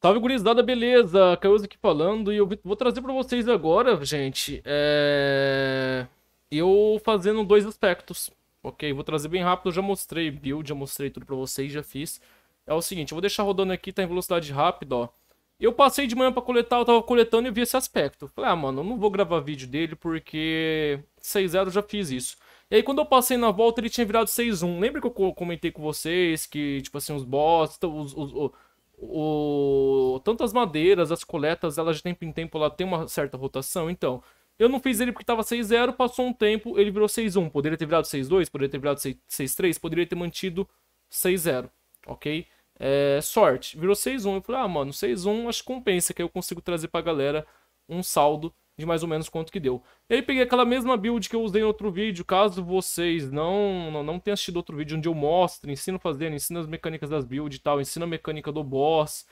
Salve, gurizada, beleza? Caiuza aqui falando e eu vou trazer para vocês agora, gente, é... eu fazendo dois aspectos, ok? Vou trazer bem rápido, já mostrei build, já mostrei tudo para vocês, já fiz. É o seguinte, eu vou deixar rodando aqui, tá em velocidade rápida, ó. Eu passei de manhã para coletar, eu tava coletando e vi esse aspecto. Falei, ah, mano, eu não vou gravar vídeo dele porque 6-0 eu já fiz isso. E aí quando eu passei na volta ele tinha virado 6-1. Lembra que eu comentei com vocês que, tipo assim, os boss, então, os, os, os o tanto as madeiras, as coletas, elas de tempo em tempo ela tem uma certa rotação, então eu não fiz ele porque tava 6-0, passou um tempo, ele virou 6-1. Poderia ter virado 6-2, poderia ter virado 6-3, poderia ter mantido 6-0, ok? É, sorte, virou 6-1. Eu falei, ah, mano, 6-1 acho que compensa, que aí eu consigo trazer pra galera um saldo de mais ou menos quanto que deu. E aí peguei aquela mesma build que eu usei em outro vídeo, caso vocês não, não, não tenham assistido outro vídeo onde eu mostro, ensino fazendo, ensino as mecânicas das builds e tal, ensino a mecânica do boss.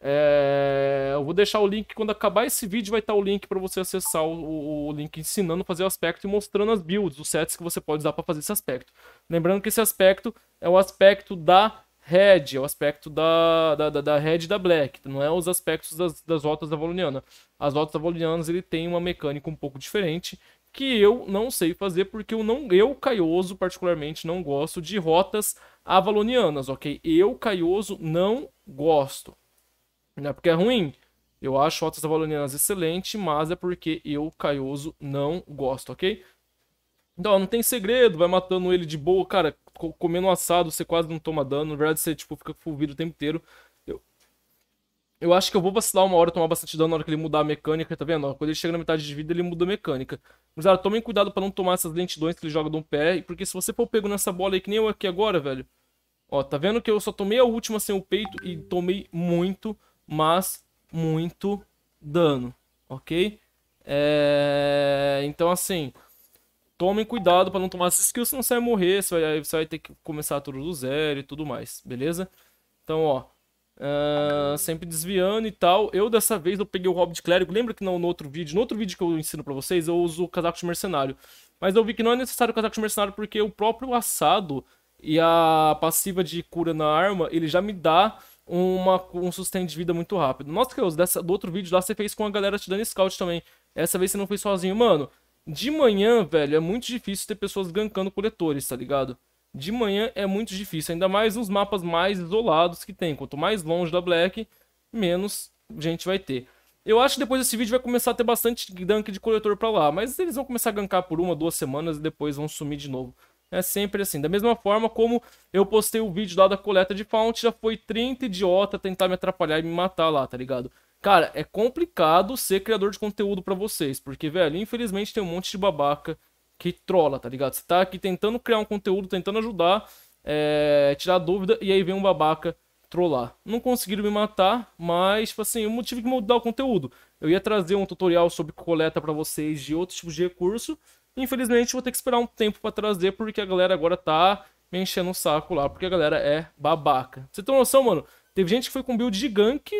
É... Eu vou deixar o link, quando acabar esse vídeo vai estar o link para você acessar o, o, link ensinando a fazer o aspecto e mostrando as builds, os sets que você pode usar para fazer esse aspecto. Lembrando que esse aspecto é o aspecto da Red, é o aspecto da, da, da, da Red e da Black, não é os aspectos das, das rotas da As rotas da ele tem uma mecânica um pouco diferente, que eu não sei fazer, porque eu não, eu, Caioso, particularmente, não gosto de rotas avalonianas, ok? Eu, Caioso, não gosto. Não é porque é ruim, eu acho rotas avalonianas excelente, mas é porque eu, Caioso, não gosto, ok? Então, não tem segredo, vai matando ele de boa, cara comendo assado, você quase não toma dano. Na verdade, você tipo, fica fulvido o tempo inteiro. Eu, eu acho que eu vou vacilar uma hora, tomar bastante dano na hora que ele mudar a mecânica, tá vendo? Quando ele chega na metade de vida, ele muda a mecânica. Mas, cara, tomem cuidado pra não tomar essas lentidões que ele joga de um pé, porque se você for pego nessa bola aí, que nem eu aqui agora, velho... Ó, tá vendo que eu só tomei a última sem o peito e tomei muito, mas muito dano, ok? É... Então, assim tomem cuidado para não tomar essas skills, senão você vai morrer, você vai, você vai ter que começar tudo do zero e tudo mais, beleza? Então, ó, uh, sempre desviando e tal. Eu, dessa vez, eu peguei o Hobbit Clérigo, lembra que não, no outro vídeo, no outro vídeo que eu ensino para vocês, eu uso o casaco de mercenário. Mas eu vi que não é necessário o casaco de mercenário, porque o próprio assado e a passiva de cura na arma, ele já me dá... Uma, um sustento de vida muito rápido. Nossa, que eu, dessa, do outro vídeo lá você fez com a galera te dando scout também. Essa vez você não fez sozinho. Mano, de manhã, velho, é muito difícil ter pessoas gankando coletores, tá ligado? De manhã é muito difícil, ainda mais nos mapas mais isolados que tem. Quanto mais longe da Black, menos gente vai ter. Eu acho que depois desse vídeo vai começar a ter bastante gank de coletor pra lá, mas eles vão começar a gankar por uma, duas semanas e depois vão sumir de novo. É sempre assim. Da mesma forma como eu postei o vídeo lá da coleta de fount, já foi 30 idiota tentar me atrapalhar e me matar lá, tá ligado? Cara, é complicado ser criador de conteúdo para vocês, porque, velho, infelizmente tem um monte de babaca que trola, tá ligado? Você tá aqui tentando criar um conteúdo, tentando ajudar, é, tirar dúvida, e aí vem um babaca trollar. Não conseguiram me matar, mas, tipo assim, eu tive que mudar o conteúdo. Eu ia trazer um tutorial sobre coleta para vocês de outros tipos de recurso. Infelizmente, vou ter que esperar um tempo para trazer, porque a galera agora tá me enchendo o saco lá, porque a galera é babaca. você tem noção, mano? Teve gente que foi com build de gank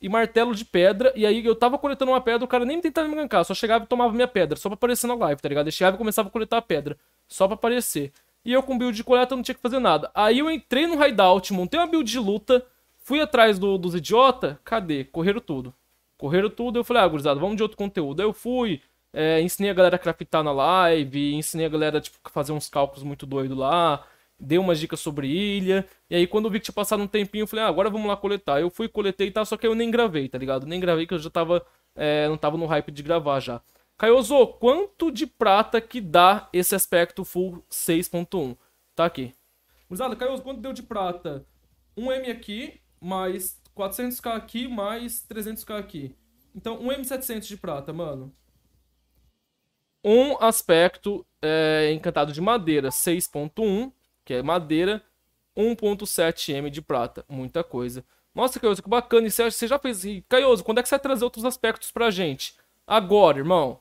e martelo de pedra. E aí eu tava coletando uma pedra, o cara nem tentava me gankar, só chegava e tomava minha pedra, só pra aparecer na live, tá ligado? Eu chegava e começava a coletar a pedra, só pra aparecer. E eu com build de coleta não tinha que fazer nada. Aí eu entrei no hideout, montei uma build de luta, fui atrás do, dos idiota, cadê? Correram tudo. Correram tudo, eu falei, ah, gurizada, vamos de outro conteúdo. Aí eu fui, é, ensinei a galera a craftar na live, ensinei a galera, tipo, fazer uns cálculos muito doido lá, deu umas dicas sobre ilha. E aí, quando eu vi que tinha passado um tempinho, eu falei, ah, agora vamos lá coletar. Eu fui, coletei e tá, só que eu nem gravei, tá ligado? Nem gravei, que eu já tava. É, não tava no hype de gravar já. Caioso, quanto de prata que dá esse aspecto full 6.1? Tá aqui. Usado, Caioso, quanto deu de prata? 1M aqui, mais 400k aqui, mais 300k aqui. Então, 1M700 de prata, mano. Um aspecto é, encantado de madeira, 6.1 que é madeira, 1.7M de prata. Muita coisa. Nossa, Caioso, que bacana. E você já fez. Caioso, quando é que você vai trazer outros aspectos pra gente? Agora, irmão.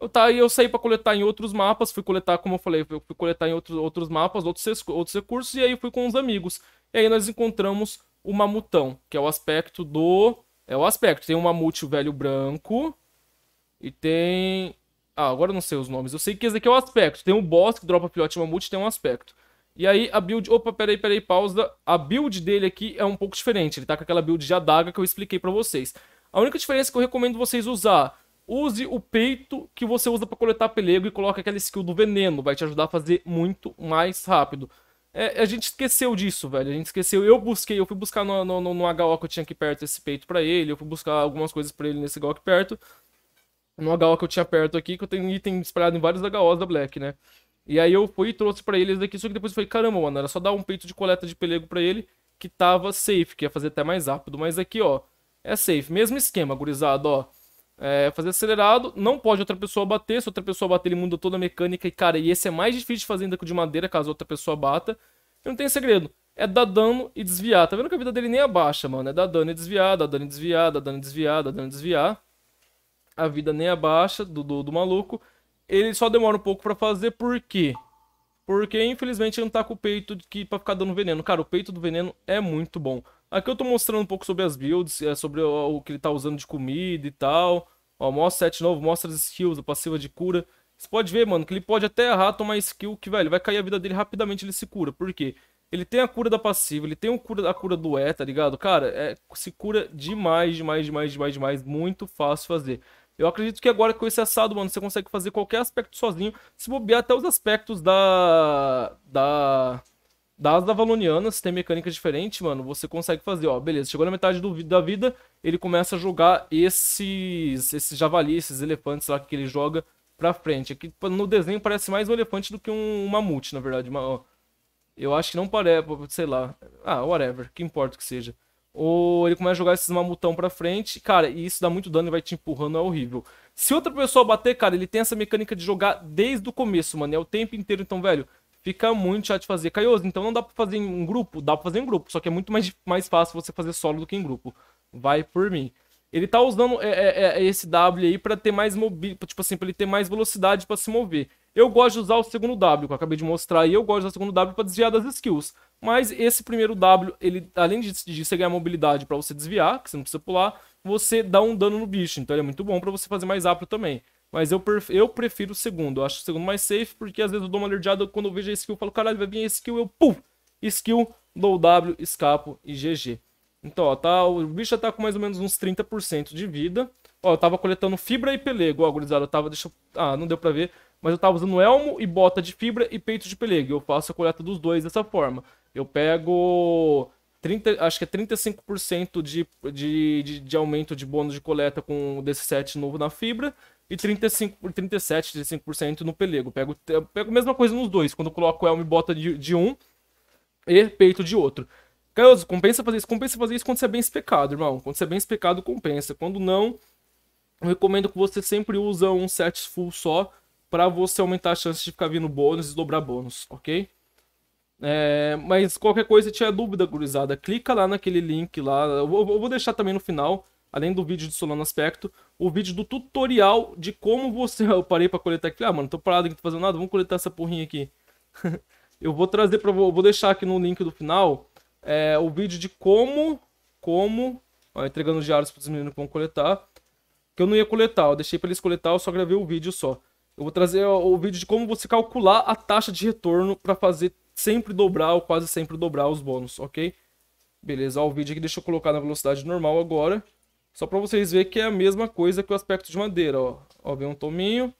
Eu, tá, eu saí para coletar em outros mapas, fui coletar, como eu falei, eu fui coletar em outros, outros mapas, outros, outros recursos, e aí fui com os amigos. E aí nós encontramos o mamutão, que é o aspecto do. É o aspecto. Tem um mamute velho branco. E tem ah, agora eu não sei os nomes. Eu sei que esse aqui é o aspecto. Tem um boss que dropa filhote mamute tem um aspecto. E aí a build. Opa, peraí, peraí, pausa. A build dele aqui é um pouco diferente. Ele tá com aquela build de adaga que eu expliquei pra vocês. A única diferença é que eu recomendo vocês usar. Use o peito que você usa para coletar pelego e coloca aquela skill do veneno. Vai te ajudar a fazer muito mais rápido. É, a gente esqueceu disso, velho. A gente esqueceu. Eu busquei, eu fui buscar no, no, no, no HO que eu tinha aqui perto esse peito pra ele. Eu fui buscar algumas coisas pra ele nesse HO aqui perto no HO que eu tinha perto aqui, que eu tenho item espalhado em vários HOs da Black, né? E aí eu fui e trouxe para eles daqui, só que depois eu falei, caramba, mano, era só dar um peito de coleta de pelego para ele, que tava safe, que ia fazer até mais rápido, mas aqui, ó, é safe. Mesmo esquema, gurizado, ó. É, fazer acelerado, não pode outra pessoa bater, se outra pessoa bater, ele muda toda a mecânica, e cara, e esse é mais difícil de fazer ainda que o de madeira, caso outra pessoa bata. E não tem segredo, é dar dano e desviar. Tá vendo que a vida dele nem abaixa, mano? É dar dano e desviar, dar dano e desviar, dar dano e desviar, dar dano e desviar a vida nem abaixa é do, do, do maluco. Ele só demora um pouco para fazer, por quê? Porque infelizmente ele não tá com o peito de que, pra ficar dando veneno. Cara, o peito do veneno é muito bom. Aqui eu tô mostrando um pouco sobre as builds, é, sobre o, o que ele tá usando de comida e tal. Ó, mostra set novo, mostra as skills, a passiva de cura. Você pode ver, mano, que ele pode até errar, tomar skill, que, velho, vai cair a vida dele rapidamente, ele se cura. Por quê? Ele tem a cura da passiva, ele tem cura, a cura do E, tá ligado? Cara, é, se cura demais, demais, demais, demais, demais. Muito fácil fazer. Eu acredito que agora com esse assado, mano, você consegue fazer qualquer aspecto sozinho, se bobear até os aspectos da. da. Das da se tem mecânica diferente, mano, você consegue fazer, ó, beleza, chegou na metade do, da vida, ele começa a jogar esses, esses javali, esses elefantes lá que ele joga pra frente. Aqui no desenho parece mais um elefante do que um, um mamute, na verdade, uma, ó, eu acho que não parece, sei lá, ah, whatever, que importa que seja ou ele começa a jogar esses mamutão pra frente, cara, e isso dá muito dano e vai te empurrando, é horrível. Se outra pessoa bater, cara, ele tem essa mecânica de jogar desde o começo, mano, é o tempo inteiro, então, velho, fica muito chato de fazer. Caioso, então não dá pra fazer em um grupo? Dá pra fazer em grupo, só que é muito mais, mais fácil você fazer solo do que em grupo. Vai por mim. Ele tá usando é, é, é esse W aí pra ter mais mobilidade, tipo assim, pra ele ter mais velocidade pra se mover. Eu gosto de usar o segundo W, que eu acabei de mostrar, e eu gosto de usar o segundo W para desviar das skills. Mas esse primeiro W, ele, além de, de você ganhar mobilidade para você desviar, que você não precisa pular, você dá um dano no bicho. Então ele é muito bom para você fazer mais rápido também. Mas eu, prefiro, eu prefiro o segundo. Eu acho o segundo mais safe, porque às vezes eu dou uma alergiada quando eu vejo a skill, eu falo, caralho, vai vir a skill, eu pum! Skill, dou W, escapo e GG. Então, ó, tá, o bicho já tá com mais ou menos uns 30% de vida. Ó, eu tava coletando fibra e pelego, ó, gurizada, eu tava, deixa eu... Ah, não deu pra ver mas eu tava usando elmo e bota de fibra e peito de pelego. Eu faço a coleta dos dois dessa forma. Eu pego 30, acho que é 35% de, de, de, de aumento de bônus de coleta com o DC7 novo na fibra e 35, 37, 5% no pelego. Pego, pego a mesma coisa nos dois, quando coloco elmo e bota de, de um e peito de outro. Caioso, compensa fazer isso. Compensa fazer isso quando você é bem especado, irmão. Quando você é bem especado, compensa. Quando não, eu recomendo que você sempre use um set full só para você aumentar a chance de ficar vindo bônus e dobrar bônus, ok? É, mas qualquer coisa, tiver dúvida, gurizada, clica lá naquele link lá. Eu, vou deixar também no final, além do vídeo de Solano Aspecto, o vídeo do tutorial de como você. Eu parei para coletar aqui. Ah, mano, tô parado aqui, não tô fazendo nada. Vamos coletar essa porrinha aqui. eu vou trazer para eu vou deixar aqui no link do final é, o vídeo de como como ó, entregando diários para os meninos que vão coletar que eu não ia coletar eu deixei para eles coletar eu só gravei o vídeo só eu vou trazer o, vídeo de como você calcular a taxa de retorno para fazer sempre dobrar ou quase sempre dobrar os bônus, ok? Beleza, ó, o vídeo aqui deixa eu colocar na velocidade normal agora. Só para vocês verem que é a mesma coisa que o aspecto de madeira, ó. Ó, vem um tominho.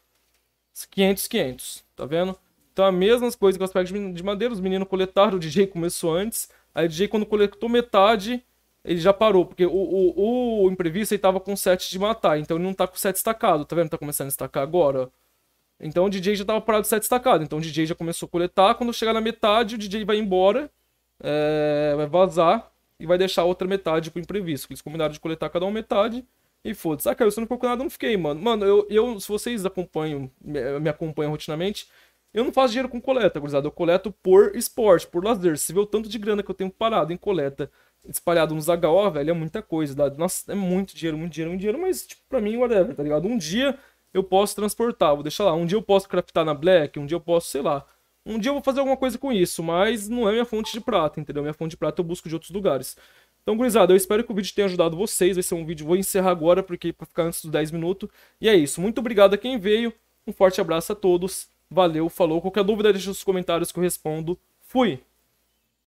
500, 500, tá vendo? Então a mesma coisa que o aspecto de madeira, os meninos coletaram, o DJ começou antes. Aí o DJ quando coletou metade, ele já parou, porque o, o, o imprevisto ele tava com 7 de matar, então ele não tá com 7 estacado, tá vendo? Tá começando a estacar agora, ó. Então o DJ já tava parado de ser destacado. Então o DJ já começou a coletar. Quando chegar na metade, o DJ vai embora, é, vai vazar e vai deixar a outra metade pro imprevisto. Eles combinaram de coletar cada uma metade. E foda-se. Ah, cara, se eu não procurar nada, não fiquei, mano. Mano, eu, eu se vocês acompanham, me, me acompanham rotinamente, eu não faço dinheiro com coleta, gurizada. Eu coleto por esporte, por lazer. Se vê o tanto de grana que eu tenho parado em coleta, espalhado nos HO, velho, é muita coisa. Dá, nossa, é muito dinheiro, muito dinheiro, muito dinheiro, mas, tipo, pra mim, whatever, tá ligado? Um dia eu posso transportar. Vou deixar lá. Um dia eu posso craftar na Black, um dia eu posso, sei lá. Um dia eu vou fazer alguma coisa com isso, mas não é minha fonte de prata, entendeu? Minha fonte de prata eu busco de outros lugares. Então, gurizada, eu espero que o vídeo tenha ajudado vocês. Vai ser um vídeo, vou encerrar agora, porque para ficar antes dos 10 minutos. E é isso. Muito obrigado a quem veio. Um forte abraço a todos. Valeu, falou. Qualquer dúvida, deixa nos comentários que eu respondo. Fui!